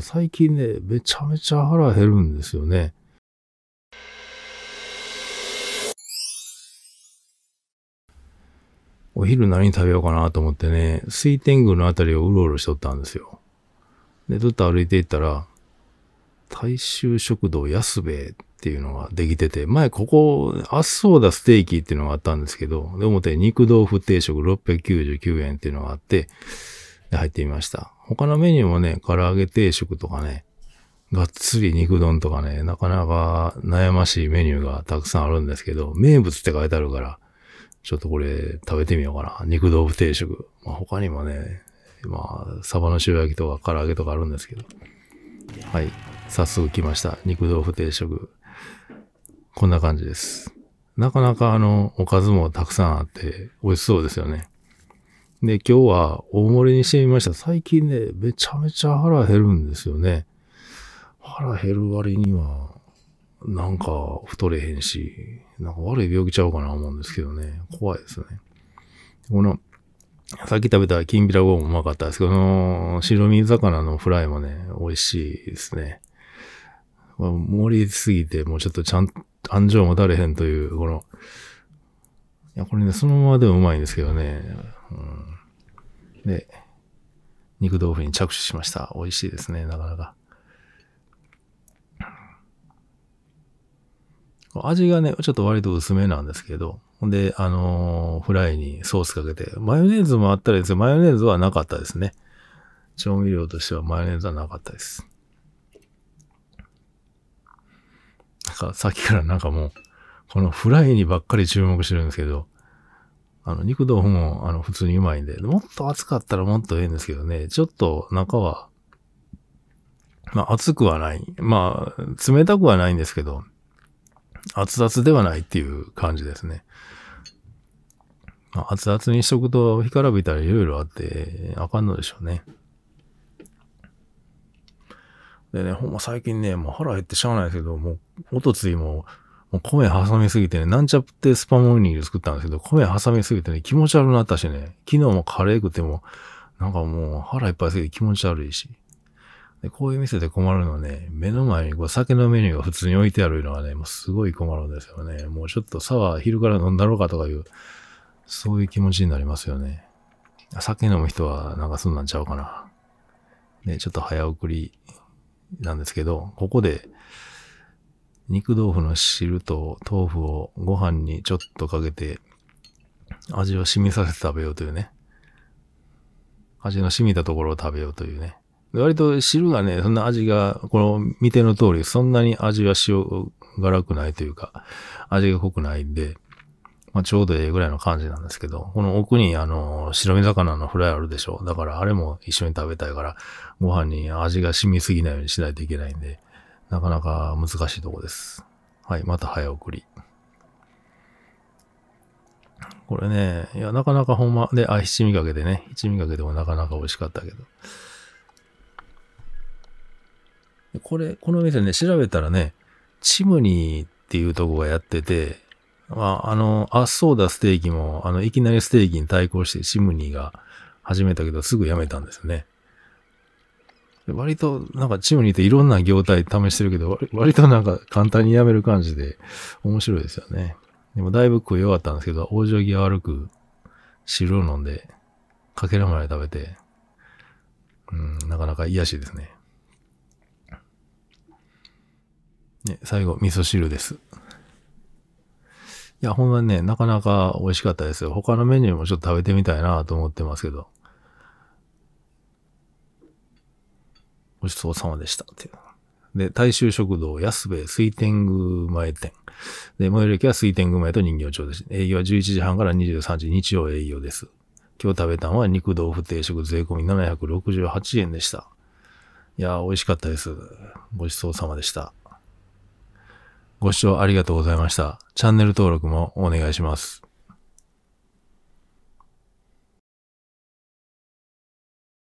最近ね、めちゃめちゃ腹減るんですよね。お昼何食べようかなと思ってね、水天宮のあたりをうろうろしとったんですよ。で、ずっと歩いていったら、大衆食堂安兵衛っていうのができてて、前ここ、あっそうだステーキっていうのがあったんですけど、で、表肉豆腐定食699円っていうのがあって、で入ってみました。他のメニューもね、唐揚げ定食とかね、がっつり肉丼とかね、なかなか悩ましいメニューがたくさんあるんですけど、名物って書いてあるから、ちょっとこれ食べてみようかな。肉豆腐定食。まあ、他にもね、まあ、サバの塩焼きとか唐揚げとかあるんですけど。はい。早速来ました。肉豆腐定食。こんな感じです。なかなかあの、おかずもたくさんあって、美味しそうですよね。で、今日は大盛りにしてみました。最近ね、めちゃめちゃ腹減るんですよね。腹減る割には、なんか太れへんし、なんか悪い病気ちゃうかな思うんですけどね。怖いですね。この、さっき食べた金ビラゴもうまかったですけど、の白身魚のフライもね、美味しいですね。盛りすぎて、もうちょっとちゃん、安情もだれへんという、この、や、これね、そのままでもうまいんですけどね。うん、で、肉豆腐に着手しました。美味しいですね、なかなか。味がね、ちょっと割と薄めなんですけど、ほんで、あのー、フライにソースかけて、マヨネーズもあったらですよ。マヨネーズはなかったですね。調味料としてはマヨネーズはなかったです。なんか、さっきからなんかもう、このフライにばっかり注目してるんですけど、あの、肉豆腐も、あの、普通にうまいんで、もっと熱かったらもっとええんですけどね、ちょっと中は、まあ、熱くはない。まあ、冷たくはないんですけど、熱々ではないっていう感じですね。まあ、熱々にしとくと、干からびたらいろいろあって、あかんのでしょうね。でね、ほんま最近ね、もう腹減ってしゃあないですけど、もう、おとついもう、もう米挟みすぎてね、なんちゃってスパムオニール作ったんですけど、米挟みすぎてね、気持ち悪くなったしね、昨日もカレー食っても、なんかもう腹いっぱいすぎて気持ち悪いし。で、こういう店で困るのはね、目の前にこう酒のメニューが普通に置いてあるのはね、もうすごい困るんですよね。もうちょっとサワー昼から飲んだろうかとかいう、そういう気持ちになりますよね。酒飲む人はなんかそんなんちゃうかな。ね、ちょっと早送りなんですけど、ここで、肉豆腐の汁と豆腐をご飯にちょっとかけて、味を染みさせて食べようというね。味の染みたところを食べようというね。割と汁がね、そんな味が、この見ての通り、そんなに味は塩辛くないというか、味が濃くないんで、まあ、ちょうどええぐらいの感じなんですけど、この奥にあの、白身魚のフライあるでしょ。だからあれも一緒に食べたいから、ご飯に味が染みすぎないようにしないといけないんで、なかなか難しいとこです。はい、また早送り。これね、いや、なかなかほんま、で、あ、七味かけでね、七味かけでもなかなか美味しかったけど。これ、この店ね、調べたらね、チムニーっていうとこがやってて、まあ、あの、あ、っそうだステーキも、あの、いきなりステーキに対抗してチムニーが始めたけど、すぐやめたんですよね。割となんかチームにいていろんな業態試してるけど、割となんか簡単にやめる感じで面白いですよね。でもだいぶ食い終わったんですけど、往生際悪く汁を飲んで、かけらまで食べて、うん、なかなか癒しいですね。ね、最後、味噌汁です。いや、ほんまね、なかなか美味しかったですよ。他のメニューもちょっと食べてみたいなと思ってますけど。ごちそうさまでしたっていう。で、大衆食堂、安部水天宮前店。で、最寄り駅は水天宮前と人形町です。営業は11時半から23時、日曜営業です。今日食べたのは肉豆腐定食税込み768円でした。いやー、美味しかったです。ごちそうさまでした。ご視聴ありがとうございました。チャンネル登録もお願いします。